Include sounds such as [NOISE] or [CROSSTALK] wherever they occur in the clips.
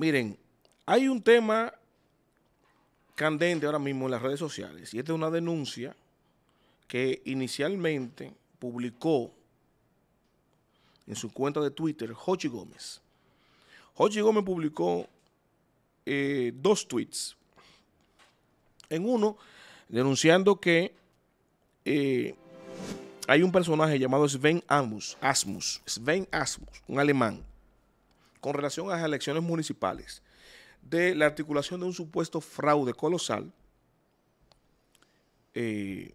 Miren, hay un tema candente ahora mismo en las redes sociales y esta es una denuncia que inicialmente publicó en su cuenta de Twitter Jochi Gómez. Jochi Gómez publicó eh, dos tweets. En uno, denunciando que eh, hay un personaje llamado Sven Asmus, Sven Asmus, un alemán, con relación a las elecciones municipales de la articulación de un supuesto fraude colosal eh,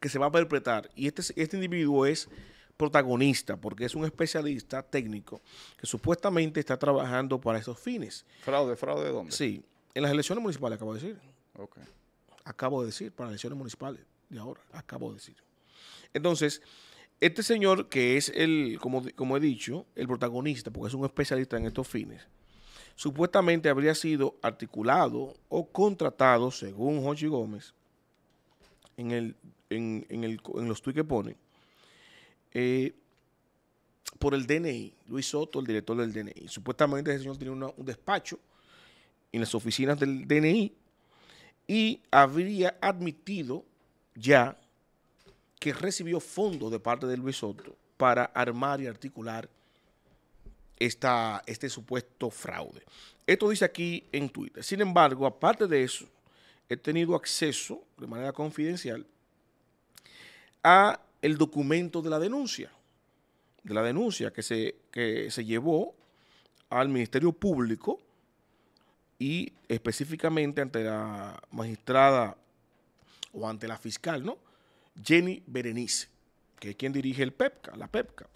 que se va a perpetrar. Y este, este individuo es protagonista, porque es un especialista técnico que supuestamente está trabajando para esos fines. ¿Fraude? ¿Fraude de dónde? Sí, en las elecciones municipales, acabo de decir. Acabo de decir, para las elecciones municipales de ahora, acabo de decir. Entonces, este señor, que es el, como, he dicho, el protagonista, porque es un especialista en estos fines, supuestamente habría sido articulado o contratado, según Jorge Gómez, en, los tweets que pone, eh, por el DNI, Luis Soto, el director del DNI. Supuestamente ese señor tenía un despacho en las oficinas del DNI y habría admitido ya que recibió fondos de parte de Luis Soto para armar y articular esta, este supuesto fraude. Esto dice aquí en Twitter. Sin embargo, aparte de eso, he tenido acceso de manera confidencial a el documento de la denuncia, de la denuncia que se, que se llevó al Ministerio Público y específicamente ante la magistrada o ante la fiscal, ¿no? Jenny Berenice, que es quien dirige el PEPCA, la PEPCA.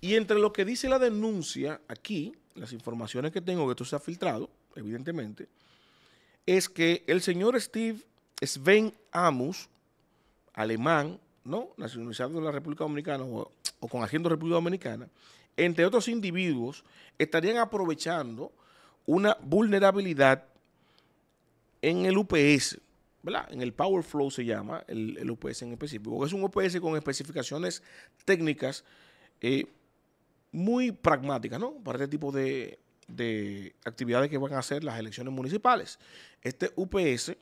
Y entre lo que dice la denuncia aquí, las informaciones que tengo, que esto se ha filtrado, evidentemente, es que el señor Steve Sven Amos, alemán, ¿no? nacionalizado de la República Dominicana o, con haciendo de República Dominicana, entre otros individuos, estarían aprovechando una vulnerabilidad en el UPS, en el Power Flow se llama el, UPS en específico. Es un UPS con especificaciones técnicas eh, muy pragmáticas, ¿no? Para este tipo de, actividades que van a hacer las elecciones municipales. Este UPS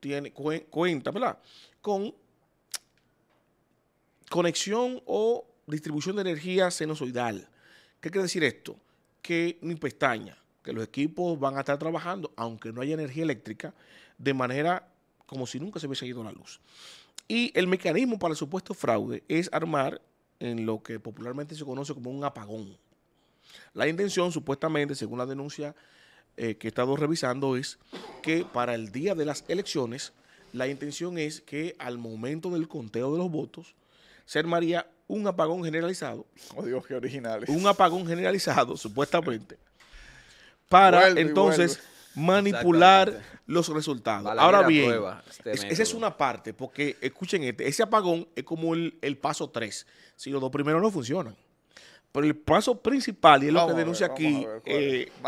tiene, cuenta, ¿verdad? Con conexión o distribución de energía senosoidal. ¿Qué quiere decir esto? Que ni pestaña, que los equipos van a estar trabajando, aunque no haya energía eléctrica, de manera como si nunca se hubiese ido la luz. Y el mecanismo para el supuesto fraude es armar en lo que popularmente se conoce como un apagón. La intención, supuestamente, según la denuncia eh, que he estado revisando, es que para el día de las elecciones, la intención es que al momento del conteo de los votos, se armaría un apagón generalizado. Oh Dios, qué originales. Un apagón generalizado, supuestamente. Para entonces manipular los resultados. Ahora bien, este esa es una parte, porque escuchen este, ese apagón es como el, paso 3. Si los dos primeros no funcionan. Pero el paso principal, y es lo que denuncia aquí,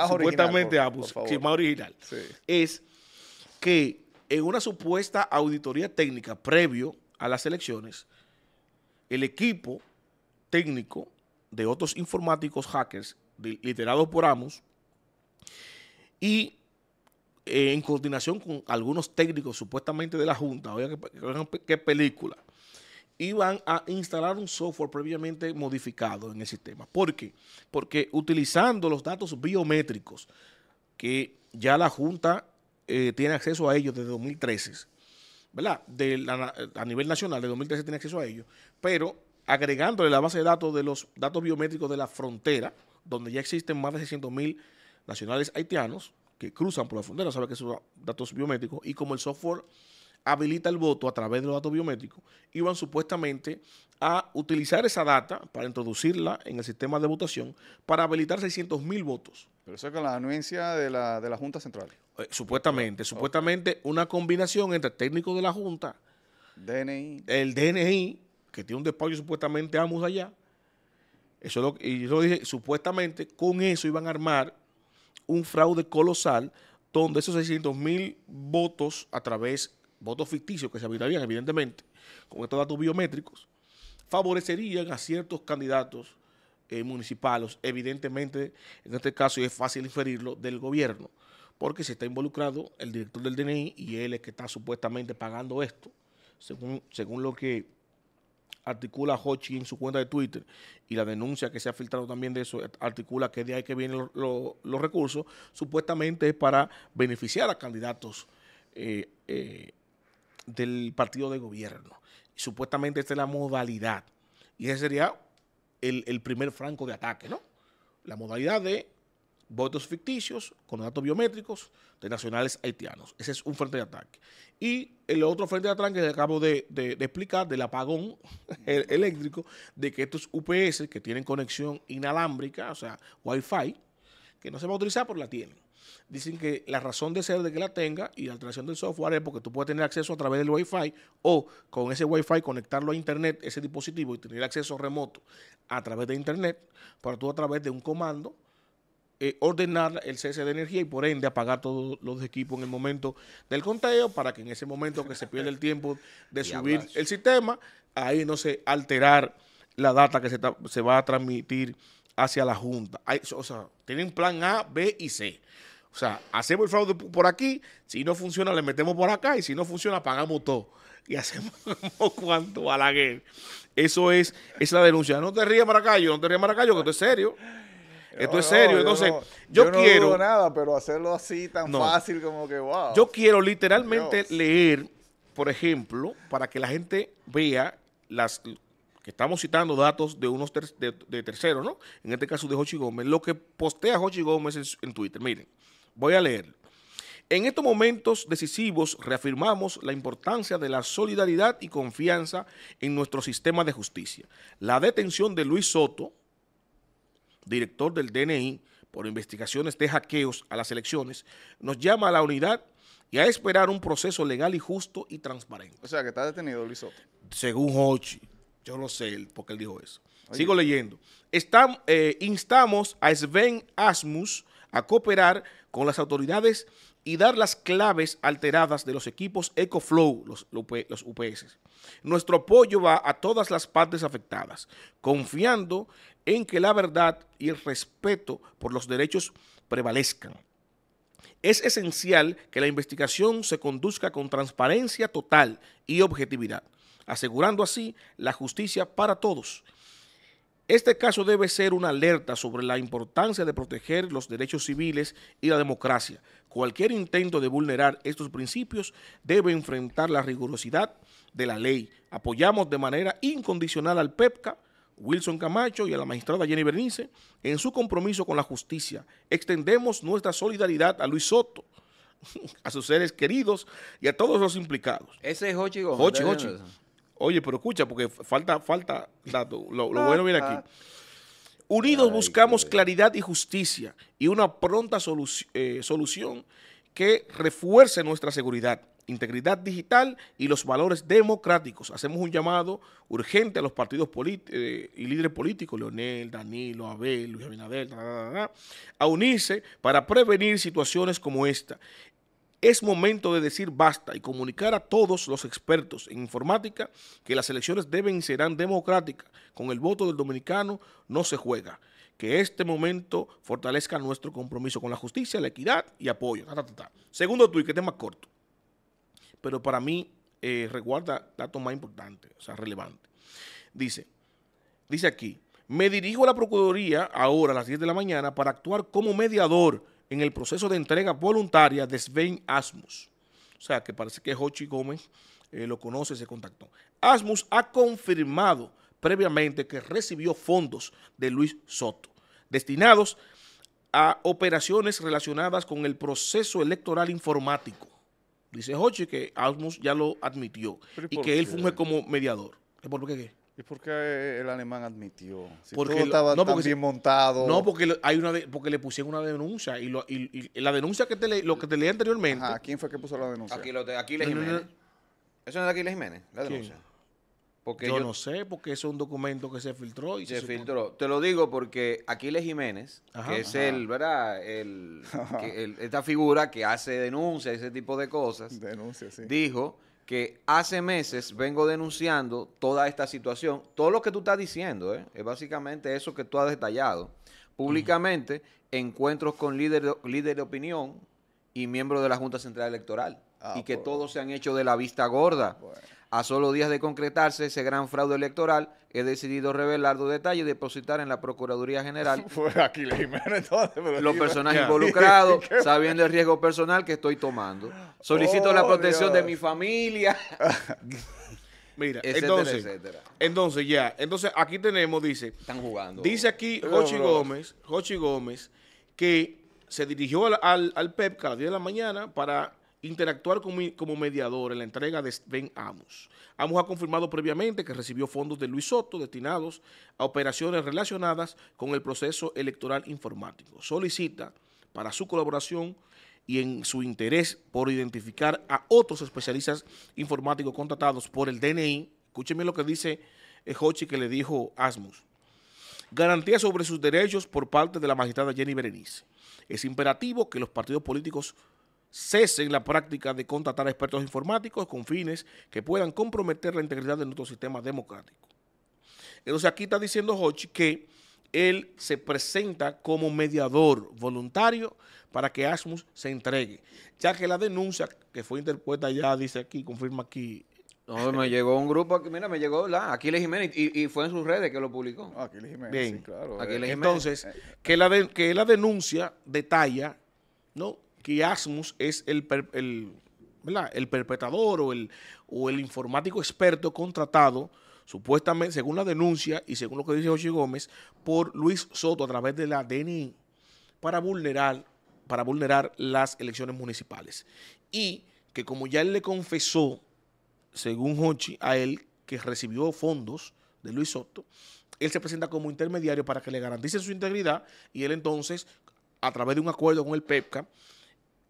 supuestamente eh, Amos, más original, es que en una supuesta auditoría técnica previo a las elecciones, el equipo técnico de otros informáticos hackers liderados por Amos y eh, en coordinación con algunos técnicos supuestamente de la Junta, oigan qué película, iban a instalar un software previamente modificado en el sistema. ¿Por qué? Porque utilizando los datos biométricos que ya la Junta eh, tiene acceso a ellos desde 2013, ¿verdad? a nivel nacional, de 2013 tiene acceso a ellos, pero agregándole la base de datos de los datos biométricos de la frontera, donde ya existen más de 600.000 nacionales haitianos, que cruzan por la frontera, sabe que son datos biométricos, y como el software habilita el voto a través de los datos biométricos, iban supuestamente a utilizar esa data para introducirla en el sistema de votación para habilitar 600.000 votos. Pero eso es con la anuencia de la, Junta Central. Eh, supuestamente, supuestamente una combinación entre técnico de la Junta, DNI. el DNI, que tiene un despacho supuestamente ambos allá, eso lo, y yo lo dije, supuestamente con eso iban a armar un fraude colosal donde esos 600 mil votos a través, votos ficticios que se habitarían, evidentemente, con estos datos biométricos, favorecerían a ciertos candidatos eh, municipales, evidentemente, en este caso es fácil inferirlo, del gobierno, porque se está involucrado el director del DNI y él es que está supuestamente pagando esto, según, según lo que articula Hochi en su cuenta de Twitter y la denuncia que se ha filtrado también de eso articula que de ahí que vienen los recursos, supuestamente es para beneficiar a candidatos eh, eh, del partido de gobierno. Y supuestamente esta es la modalidad. Y ese sería el, el primer franco de ataque, ¿no? La modalidad de votos ficticios con datos biométricos de nacionales haitianos. Ese es un frente de ataque. Y el otro frente de ataque que acabo de, explicar, del apagón [LAUGHS] eléctrico, de que estos UPS que tienen conexión inalámbrica, o sea, Wi-Fi, que no se va a utilizar, pero la tienen. Dicen que la razón de ser de que la tenga y la alteración del software es porque tú puedes tener acceso a través del Wi-Fi o con ese Wi-Fi conectarlo a Internet, ese dispositivo, y tener acceso remoto a través de Internet, para tú a través de un comando eh, ordenar el cese de energía y por ende apagar todos los equipos en el momento del conteo para que en ese momento que se pierda el tiempo de [LAUGHS] subir el sistema, ahí no se alterar la data que se, va a transmitir hacia la Junta. o sea, tienen plan A, B y C. O sea, hacemos el fraude por aquí, si no funciona le metemos por acá y si no funciona pagamos todo y [LAUGHS] hacemos cuanto a la guerra. Eso es, es la denuncia. No te rías, Maracayo, no te rías, Maracayo, que esto es serio. Esto es serio. Entonces, yo, no, quiero. nada, pero hacerlo así tan fácil como que, wow. Yo quiero literalmente leer, por ejemplo, para que la gente vea las que estamos citando datos de unos de, terceros, ¿no? En este caso de Jochi Gómez, lo que postea Jochi Gómez en, en Twitter. Miren, voy a leerlo. En estos momentos decisivos reafirmamos la importancia de la solidaridad y confianza en nuestro sistema de justicia. La detención de Luis Soto, director del DNI, por investigaciones de hackeos a las elecciones, nos llama a la unidad y a esperar un proceso legal y justo y transparente. O sea, que está detenido Luis Según Hochi, yo no sé por porque él dijo eso. Sigo leyendo. Eh, instamos a Sven Asmus a cooperar con las autoridades y dar las claves alteradas de los equipos EcoFlow, los, los UPS. Nuestro apoyo va a todas las partes afectadas, confiando en que la verdad y el respeto por los derechos prevalezcan. Es esencial que la investigación se conduzca con transparencia total y objetividad, asegurando así la justicia para todos. Este caso debe ser una alerta sobre la importancia de proteger los derechos civiles y la democracia. Cualquier intento de vulnerar estos principios debe enfrentar la rigurosidad de la ley. Apoyamos de manera incondicional al PEPCA Wilson Camacho y a la magistrada Jenny Bernice en su compromiso con la justicia. Extendemos nuestra solidaridad a Luis Soto, [LAUGHS] a sus seres queridos y a todos los implicados. Ese es Hochi Gómez. Oye, pero escucha, porque falta, falta dato. Lo, ah, bueno viene aquí. Ah. Unidos buscamos claridad y justicia y una pronta eh, solución que refuerce nuestra seguridad integridad digital y los valores democráticos. Hacemos un llamado urgente a los partidos eh, y líderes políticos, Leonel, Danilo, Abel, Luis Abinader, a unirse para prevenir situaciones como esta. Es momento de decir basta y comunicar a todos los expertos en informática que las elecciones deben y serán democráticas. Con el voto del dominicano no se juega. Que este momento fortalezca nuestro compromiso con la justicia, la equidad y apoyo. Segundo tweet, que tema corto pero para mí eh, recuerda datos más importantes, o sea, relevantes. Dice, dice aquí, me dirijo a la Procuraduría ahora a las 10 de la mañana para actuar como mediador en el proceso de entrega voluntaria de Sven Asmus. O sea, que parece que Hochi Gómez eh, lo conoce, se contactó. Asmus ha confirmado previamente que recibió fondos de Luis Soto, destinados a operaciones relacionadas con el proceso electoral informático. Dice Hochi que Asmus ya lo admitió y, que él funge como mediador. ¿Por qué qué? ¿Y por qué el alemán admitió? Si estaba no, porque, bien montado. No, porque hay una porque le pusieron una denuncia y, la denuncia que te le, lo que te leí anteriormente. ¿a ¿quién fue que puso la denuncia? Aquí, lo, aquí Jiménez. ¿Eso no es Aquiles Jiménez? La denuncia yo, no sé, porque es un documento que se filtró. Y se, se filtró. Te lo digo porque Aquiles Jiménez, que es el, ¿verdad? [LAUGHS] esta figura que hace denuncias, y ese tipo de cosas. Denuncia, Dijo que hace meses vengo denunciando toda esta situación. Todo lo que tú estás diciendo, ¿eh? es básicamente eso que tú has detallado. Públicamente, encuentros con líderes líder de opinión y miembros de la Junta Central Electoral. Ah, y que pues. todos se han hecho de la vista gorda. A solo días de concretarse ese gran fraude electoral, he decidido revelar los detalles y depositar en la Procuraduría General [LAUGHS] los personajes [LAUGHS] involucrados, sabiendo el riesgo personal que estoy tomando. Solicito la oh, protección de mi familia. [LAUGHS] Mira, etcétera, entonces, etcétera. entonces ya, entonces aquí tenemos, dice, están jugando. Dice aquí Rochi Gómez, Jochi Gómez, que se dirigió al, al, PEP a las 10 de la mañana para interactuar como, mediador en la entrega de Ben Amos. Amos ha confirmado previamente que recibió fondos de Luis Soto destinados a operaciones relacionadas con el proceso electoral informático. Solicita para su colaboración y en su interés por identificar a otros especialistas informáticos contratados por el DNI, escúcheme lo que dice Hochi eh, que le dijo Asmus, garantía sobre sus derechos por parte de la magistrada Jenny Berenice. Es imperativo que los partidos políticos cesen la práctica de contratar expertos informáticos con fines que puedan comprometer la integridad de nuestro sistema democrático. Entonces aquí está diciendo Hochi que él se presenta como mediador voluntario para que Asmus se entregue, ya que la denuncia que fue interpuesta ya, dice aquí, confirma aquí no, me [LAUGHS] llegó un grupo, aquí, mira, me llegó la Aquiles Jiménez y, fue en sus redes que lo publicó. Ah, Aquiles Jiménez, Bien. claro. Eh. Jiménez. Entonces, que la, que la denuncia detalla, ¿no? que Asmus es el, perpetrador o el, o el informático experto contratado supuestamente, según la denuncia y según lo que dice José Gómez, por Luis Soto a través de la DNI para vulnerar, para vulnerar las elecciones municipales. Y que como ya él le confesó, según Hochi, a él que recibió fondos de Luis Soto, él se presenta como intermediario para que le garantice su integridad y él entonces, a través de un acuerdo con el PEPCA,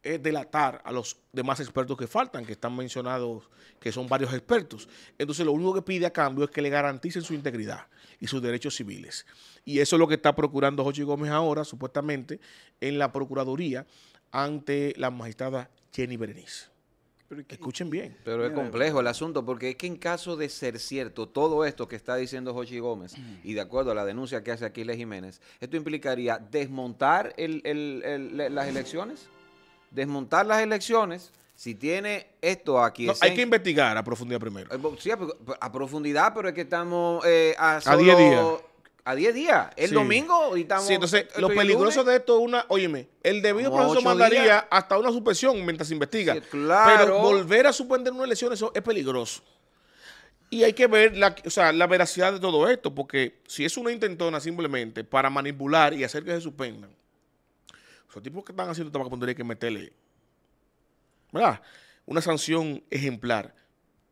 es delatar a los demás expertos que faltan, que están mencionados, que son varios expertos. Entonces, lo único que pide a cambio es que le garanticen su integridad y sus derechos civiles. Y eso es lo que está procurando José Gómez ahora, supuestamente, en la Procuraduría ante la magistrada Jenny Berenice. Escuchen bien. Pero es complejo el asunto, porque es que en caso de ser cierto todo esto que está diciendo Jochi Gómez, y de acuerdo a la denuncia que hace Aquiles Jiménez, esto implicaría desmontar las elecciones desmontar las elecciones si tiene esto aquí. hay que investigar a profundidad primero. Eh, sí, a profundidad, pero es que estamos eh, a, 10 días. A 10 días. El domingo y estamos. Sí, entonces, lo peligroso de esto es una. Óyeme, el debido proceso mandaría hasta una suspensión mientras se investiga. claro. Pero volver a suspender una elección, eso es peligroso. Y hay que ver la, o sea, la veracidad de todo esto, porque si es una intentona simplemente para manipular y hacer que se suspendan, los tipos que están haciendo tabaco tendría que meterle, ¿verdad? Una sanción ejemplar.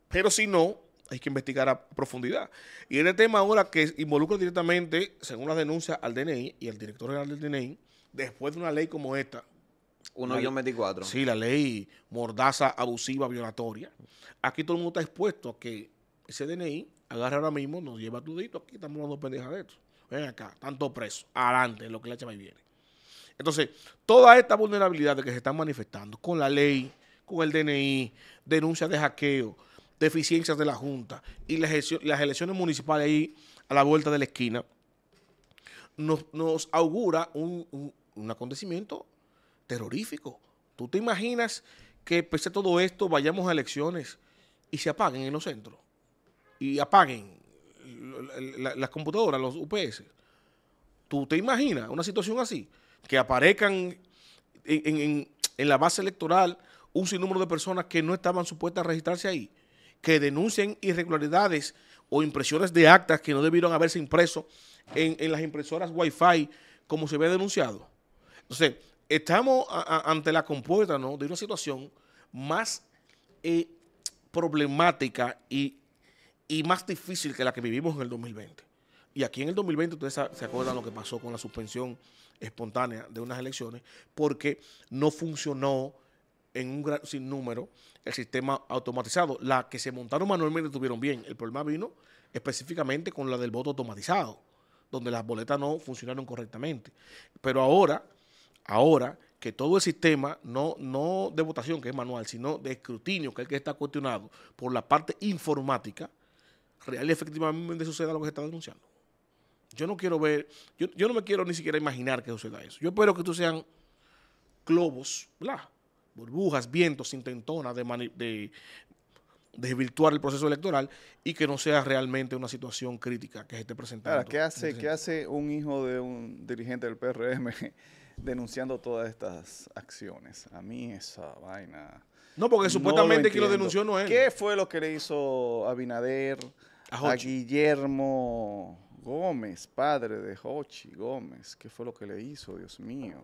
Pero si no, hay que investigar a profundidad. Y en el tema ahora que involucra directamente, según las denuncias, al DNI y al director general del DNI, después de una ley como esta. 1-24. Sí, la ley mordaza, abusiva, violatoria. Aquí todo el mundo está expuesto a que ese DNI agarre ahora mismo, nos lleva a tudito, aquí estamos dando pendejas de esto. Ven acá, tanto preso, adelante, lo que la chama viene. Entonces, toda esta vulnerabilidad que se están manifestando con la ley, con el DNI, denuncias de hackeo, deficiencias de la Junta y las, elecciones municipales ahí a la vuelta de la esquina, nos, augura un acontecimiento terrorífico. ¿Tú te imaginas que pese a todo esto vayamos a elecciones y se apaguen en los centros? Y apaguen las computadoras, los UPS. ¿Tú te imaginas una situación así? que aparezcan en, la base electoral un sinnúmero de personas que no estaban supuestas a registrarse ahí, que denuncien irregularidades o impresiones de actas que no debieron haberse impreso en, las impresoras Wi-Fi, como se había denunciado. Entonces, estamos ante la compuesta ¿no? de una situación más eh, problemática y, y más difícil que la que vivimos en el 2020 y aquí en el 2020 ustedes se acuerdan lo que pasó con la suspensión espontánea de unas elecciones, porque no funcionó en un gran sinnúmero el sistema automatizado. La que se montaron manualmente estuvieron bien. El problema vino específicamente con la del voto automatizado, donde las boletas no funcionaron correctamente. Pero ahora, ahora que todo el sistema, no, no de votación, que es manual, sino de escrutinio, que es el que está cuestionado por la parte informática, real efectivamente sucede lo que se está denunciando. Yo no quiero ver, yo, no me quiero ni siquiera imaginar que suceda eso. Yo espero que tú sean globos, bla, burbujas, vientos, intentonas de, de, desvirtuar el proceso electoral y que no sea realmente una situación crítica que se esté presentando. Ahora, ¿qué hace, este ¿qué hace un hijo de un dirigente del PRM [LAUGHS] denunciando todas estas acciones? A mí esa vaina... No, porque supuestamente quien lo denunció no es. ¿Qué fue lo que le hizo Abinader, Binader, a Guillermo Gómez, padre de Hochi Gómez, ¿qué fue lo que le hizo, Dios mío?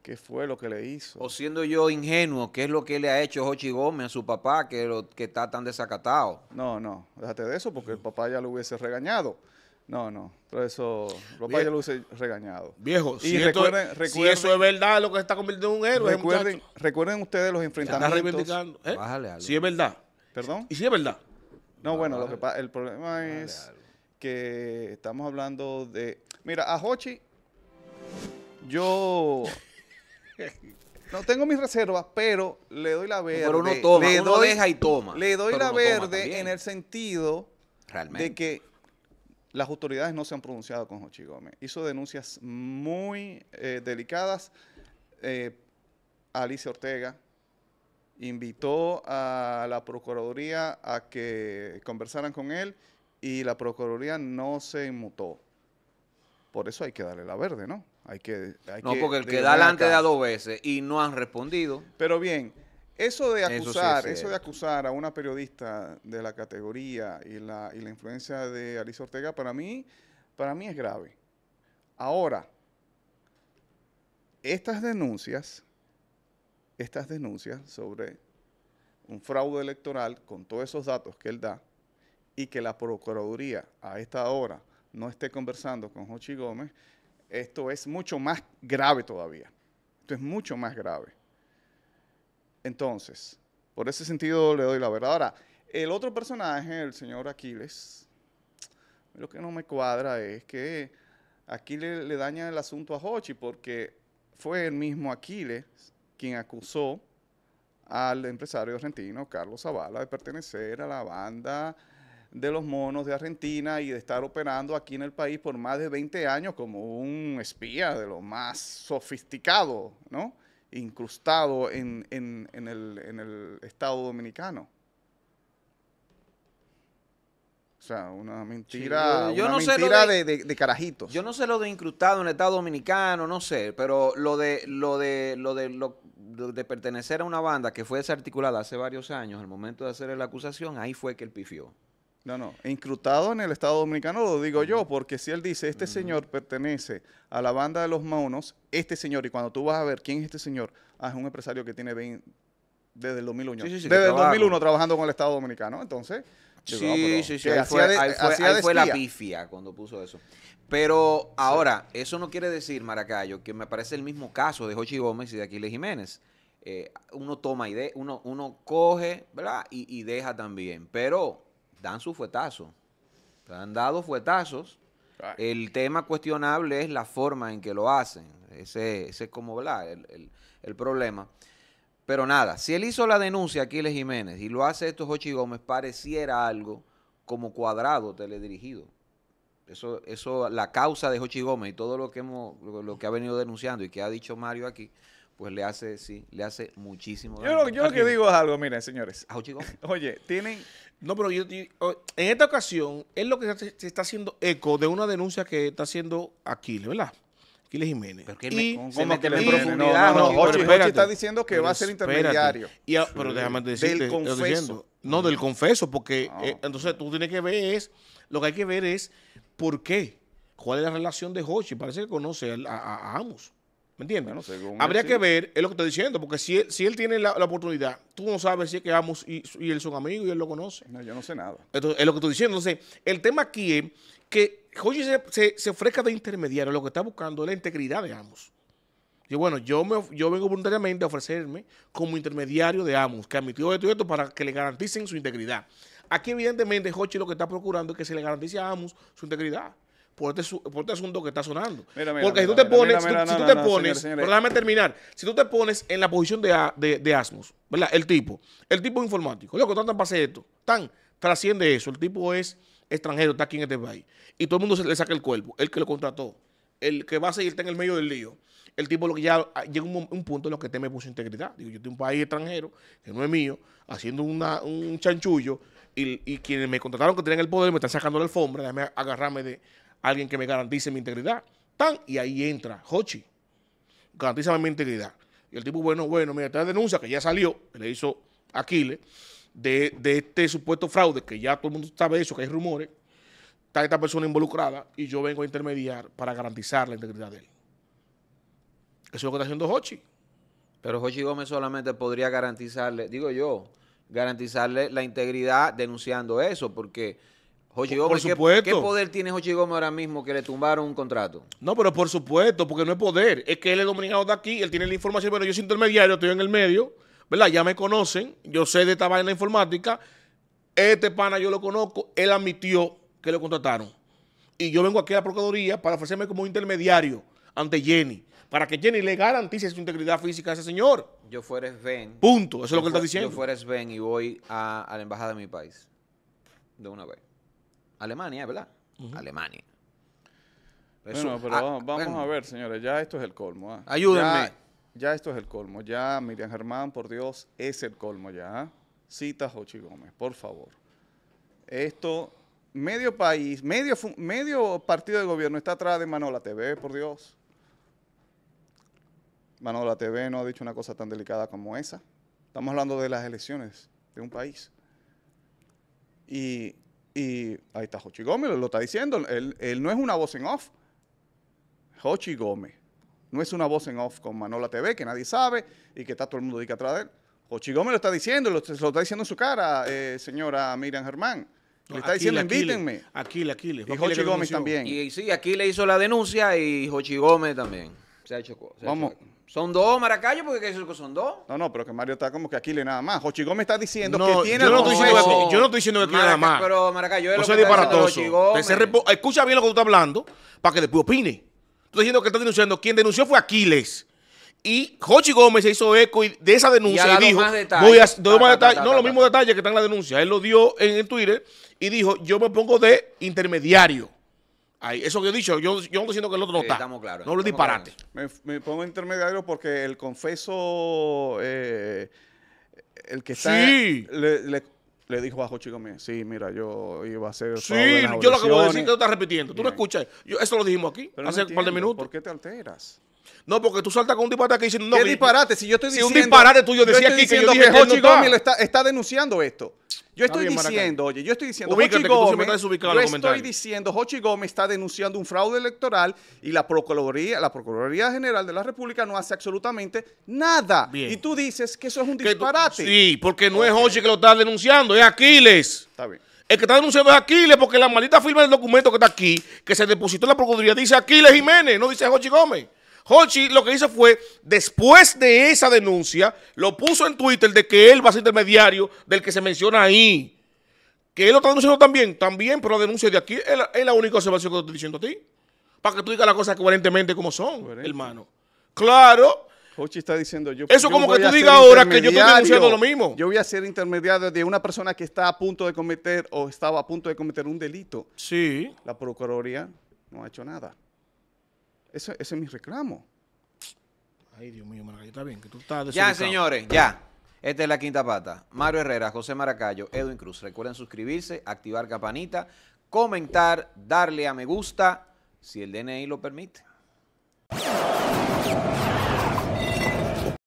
¿Qué fue lo que le hizo? O siendo yo ingenuo, ¿qué es lo que le ha hecho Hochi Gómez a su papá que, lo, que está tan desacatado? No, no, déjate de eso porque el papá ya lo hubiese regañado. No, no, por eso el papá ya lo hubiese regañado. Viejo, y si, eso es verdad, lo que se está convirtiendo en un héroe. Recuerden, recuerden ustedes los enfrentamientos. Está reivindicando. ¿eh? Si es verdad. ¿Perdón? Y si es verdad. No, bueno, el problema es que estamos hablando de... Mira, a Hochi, yo... No tengo mis reservas, pero le doy la verde. Pero uno toma, le deja y toma. Le doy la verde en el sentido de que las autoridades no se han pronunciado con Hochi Gómez. Hizo denuncias muy eh, delicadas. Eh, Alicia Ortega invitó a la Procuraduría a que conversaran con él y la Procuraduría no se mutó. Por eso hay que darle la verde, ¿no? Hay que, hay no, porque el que da adelante da dos veces y no han respondido. Pero bien, eso de acusar, eso, de acusar a una periodista de la categoría y la, y la influencia de Alicia Ortega, para mí, para mí es grave. Ahora, estas denuncias, estas denuncias sobre un fraude electoral con todos esos datos que él da, y que la Procuraduría a esta hora no esté conversando con Jochi Gómez, esto es mucho más grave todavía. Esto es mucho más grave. Entonces, por ese sentido le doy la verdad. Ahora, el otro personaje, el señor Aquiles, lo que no me cuadra es que Aquiles le daña el asunto a Hochi porque fue el mismo Aquiles quien acusó al empresario argentino Carlos Zavala de pertenecer a la banda de los monos de Argentina y de estar operando aquí en el país por más de 20 años como un espía de lo más sofisticado, ¿no? Incrustado en, en, en, el, en el, Estado Dominicano. O sea, una mentira, mentira de, carajitos. Yo no sé lo de incrustado en el Estado Dominicano, no sé, pero lo de lo de lo de lo de pertenecer a una banda que fue desarticulada hace varios años, al momento de hacer la acusación, ahí fue que el pifió. No, no, incrutado en el Estado Dominicano lo digo yo, porque si él dice, este señor pertenece a la banda de los maunos, este señor, y cuando tú vas a ver quién es este señor, ah, es un empresario que tiene desde el 2001, desde el 2001 trabajando con el Estado Dominicano, entonces... sí, sí, sí, ahí fue, la pifia cuando puso eso. Pero ahora, eso no quiere decir, Maracayo, que me parece el mismo caso de Jochi Gómez y de Aquiles Jiménez. Eh, uno toma y de, uno, coge, ¿verdad? Y, y deja también. Pero dan su fuetazo. Han dado fuetazos. El tema cuestionable es la forma en que lo hacen. Ese, es como El, problema. Pero nada, si él hizo la denuncia Aquiles Jiménez y lo hace estos ocho Gómez, pareciera algo como cuadrado teledirigido. Eso, eso, la causa de Jochi Gómez y todo lo que hemos, lo que ha venido denunciando y que ha dicho Mario aquí, pues le hace, sí, le hace muchísimo daño. Yo, lo, yo que digo es algo, miren, señores. Ah, [LAUGHS] oye, tienen... No, pero yo, oh, en esta ocasión, es lo que se, está haciendo eco de una denuncia que está haciendo Aquiles, ¿verdad? Aquiles Jiménez. Pero que y, se mete profundidad. No, no, está diciendo que va a ser intermediario. Y ah, pero déjame decirte. Del confeso. Diciendo, no, del confeso, porque eh, entonces tú tienes que ver es, lo que hay que ver es por qué, cuál es la relación de Hochi. Parece que conoce a, a, a Amos. ¿Me entiendes? Habría que ver, es lo que estoy diciendo, porque si él, si él tiene la, oportunidad, tú no sabes si es que Amos y, él son amigos y él lo conoce. No, yo no sé nada. es lo que estoy diciendo. Entonces, el tema aquí es que Joshi se, ofrezca de intermediario, lo que está buscando es la integridad de Amos. Y bueno, yo, yo vengo voluntariamente a ofrecerme como intermediario de Amos, que admitió esto y esto para que le garanticen su integridad. Aquí, evidentemente, Jochi lo que está procurando es que se le garantice a Amos su integridad. Este por este, asunto que está sonando. Porque si tú te pones, si tú, te pones, déjame terminar, si tú te pones en la posición de, de, Asmus, ¿verdad? El tipo, el tipo informático, loco, tanto pase esto, trasciende eso, el tipo es extranjero, está aquí en este país, y todo el mundo se le saca el cuerpo, el que lo contrató, el que va a seguirte en el medio del lío. El tipo lo que ya ah, llega un, punto en lo que te me puso integridad. Digo, yo tengo un país extranjero que no es mío, haciendo un chanchullo, y, quienes me contrataron que tienen el poder me están sacando la alfombra, déjame agarrarme de, alguien que me garantice mi integridad. Tan, y ahí entra Hochi. Garantízame mi integridad. Y el tipo, bueno, bueno, mira, esta denuncia que ya salió, que le hizo Aquiles, de, de este supuesto fraude, que ya todo el mundo sabe eso, que hay rumores, está esta persona involucrada y yo vengo a intermediar para garantizar la integridad de él. Eso es lo que está haciendo Hochi. Pero Hochi Gómez solamente podría garantizarle, digo yo, garantizarle la integridad denunciando eso, porque por ¿qué, poder tiene Jorge Gómez ahora mismo que le tumbaron un contrato? No, pero por supuesto, porque no es poder. Es que él es dominado de aquí, él tiene la información, pero yo soy intermediario, estoy en el medio, ¿verdad? Ya me conocen, yo sé de esta vaina informática. Este pana yo lo conozco, él admitió que lo contrataron. Y yo vengo aquí a la Procuraduría para ofrecerme como intermediario ante Jenny para que Jenny le garantice su integridad física a ese señor. Yo fueres Ben. Punto. Eso es lo que él está diciendo. Yo fueres Ben y voy a, la embajada de mi país. De una vez. Alemania, ¿verdad? Alemania. bueno, pero ah, vamos, a ver, señores, ya esto es el colmo. ¿ah? Ayúdenme. Ya, esto es el colmo. Ya Miriam Germán, por Dios, es el colmo ya. ¿ah? Cita Cita Jochi Gómez, por favor. Esto, medio país, medio, medio partido de gobierno está atrás de Manola TV, por Dios. Manola TV no ha dicho una cosa tan delicada como esa. Estamos hablando de las elecciones de un país. Y y ahí está Hochi Gómez, lo, está diciendo. Él, él, no es una voz en off. Hochi Gómez. No es una voz en off con Manola TV, que nadie sabe y que está todo el mundo que atrás de él. Hochi Gómez lo está diciendo, lo, lo está diciendo en su cara, eh, señora Miriam Germán. Le está diciendo, invítenme. Y Gómez también. Y, sí, aquí le hizo la denuncia y Jochi Gómez también son dos Maracayo, porque que son dos. No, no, pero que Mario está como que Aquiles nada más. Jochi Gómez está diciendo que tiene yo no, estoy diciendo yo no estoy diciendo que tiene nada más. Pero Maracayo no lo disparatoso. Escucha bien lo que tú estás hablando para que después opine. Tú estás diciendo que estás denunciando. Quien denunció fue Aquiles. Y Jochi Gómez se hizo eco de esa denuncia y, dijo, voy a, más no los mismos detalles que están en la denuncia, él lo dio en, en Twitter y dijo, yo me pongo de intermediario. Ahí. Eso que he dicho, yo, yo no siento que el otro no está. Estamos claros. No lo disparate. Me, pongo intermediario porque el confeso, eh, el que está... Sí. Le, le, dijo a Jochi Gómez, sí, mira, yo iba a hacer... Sí, yo lo que voy a decir que lo estás repitiendo. Tú lo no escuchas. Yo, eso lo dijimos aquí, hace un par de minutos. ¿Por qué te alteras? No, porque tú saltas con un disparate aquí diciendo... no, ¿Qué disparate? Si yo estoy si diciendo... un disparate tuyo decía aquí que yo dije, Jochi Gómez está, está denunciando esto. Yo estoy diciendo, oye, yo estoy diciendo, Gómez, yo estoy diciendo, Jochi Gómez está denunciando un fraude electoral y la Procuraduría, la Procuraduría General de la República no hace absolutamente nada. Bien. Y tú dices que eso es un disparate. sí, porque no es Jochi que lo está denunciando, es Aquiles. Está bien. El que está denunciando es Aquiles porque la maldita firma del documento que está aquí, que se depositó en la Procuraduría, dice Aquiles Jiménez, no dice Jochi Gómez. Hochi lo que hizo fue, después de esa denuncia, lo puso en Twitter de que él va a ser intermediario del que se menciona ahí. Que él lo está denunciando también, también, pero la denuncia de aquí es la, es única observación que te estoy diciendo a ti. Para que tú digas las cosas coherentemente como son, hermano. Claro. Hochi está diciendo yo. Eso como que tú digas ahora que yo estoy denunciando lo mismo. Yo voy a ser intermediario de una persona que está a punto de cometer o estaba a punto de cometer un delito. Sí. La Procuraduría no ha hecho nada. Ese, es mi reclamo. Ay, Dios mío, Maracayo, está bien, que tú estás Ya, señores, ya. Esta es la quinta pata. Mario Herrera, José Maracayo, Edwin Cruz. Recuerden suscribirse, activar campanita, comentar, darle a me gusta, si el DNI lo permite.